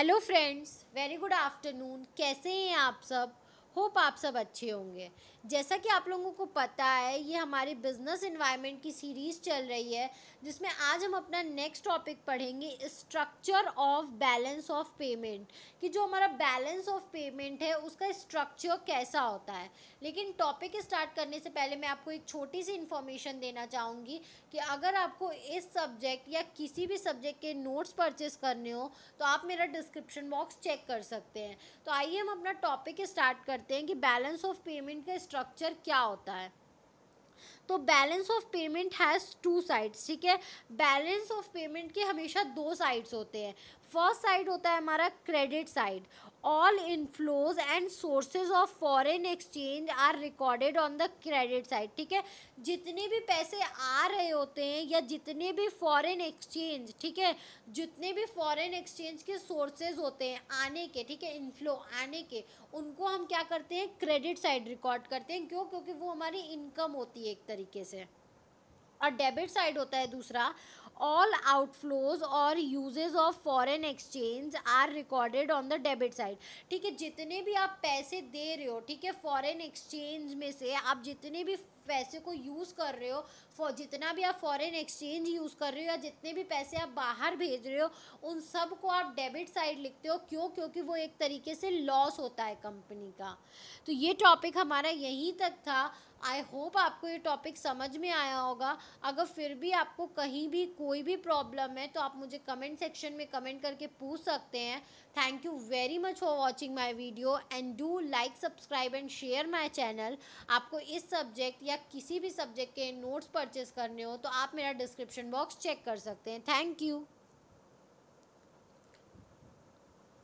hello friends very good afternoon कैसे हैं आप सब होप आप सब अच्छे होंगे जैसा कि आप लोगों को पता है ये हमारी बिजनेस इन्वायरमेंट की सीरीज़ चल रही है जिसमें आज हम अपना नेक्स्ट टॉपिक पढ़ेंगे structure of balance of payment कि जो हमारा बैलेंस ऑफ पेमेंट है उसका स्ट्रक्चर कैसा होता है लेकिन टॉपिक स्टार्ट करने से पहले मैं आपको एक छोटी सी इन्फॉर्मेशन देना चाहूँगी कि अगर आपको इस सब्जेक्ट या किसी भी सब्जेक्ट के नोट्स परचेस करने हो तो आप मेरा डिस्क्रिप्शन बॉक्स चेक कर सकते हैं तो आइए हम अपना टॉपिक स्टार्ट कर करते हैं कि बैलेंस ऑफ पेमेंट का स्ट्रक्चर क्या होता है तो balance of payment has two sides ठीक है बैलेंस ऑफ पेमेंट के हमेशा दो साइड्स होते हैं फर्स्ट साइड होता है हमारा credit side all inflows and sources of foreign exchange are recorded on the credit side ठीक है जितने भी पैसे आ रहे होते हैं या जितने भी फॉरेन एक्सचेंज ठीक है जितने भी फॉरेन एक्सचेंज के सोर्सेज होते हैं आने के ठीक है इनफ्लो आने के उनको हम क्या करते हैं क्रेडिट साइड रिकॉर्ड करते हैं क्यों क्योंकि वो हमारी इनकम होती है एक तरीके से और डेबिट साइड होता है दूसरा all outflows or uses of foreign exchange are recorded on the debit side ठीक है जितने भी आप पैसे दे रहे हो ठीक है foreign exchange में से आप जितने भी पैसे को यूज़ कर रहे हो फॉर जितना भी आप फॉरेन एक्सचेंज यूज़ कर रहे हो या जितने भी पैसे आप बाहर भेज रहे हो उन सब को आप डेबिट साइड लिखते हो क्यों क्योंकि वो एक तरीके से लॉस होता है कंपनी का तो ये टॉपिक हमारा यहीं तक था आई होप आपको ये टॉपिक समझ में आया होगा अगर फिर भी आपको कहीं भी कोई कोई भी प्रॉब्लम है तो आप मुझे कमेंट सेक्शन में कमेंट करके पूछ सकते हैं thank you very much for watching my video and do like subscribe and share my channel आपको इस सब्जेक्ट या किसी भी सब्जेक्ट के नोट्स परचेज करने हो तो आप मेरा डिस्क्रिप्शन बॉक्स चेक कर सकते हैं थैंक यू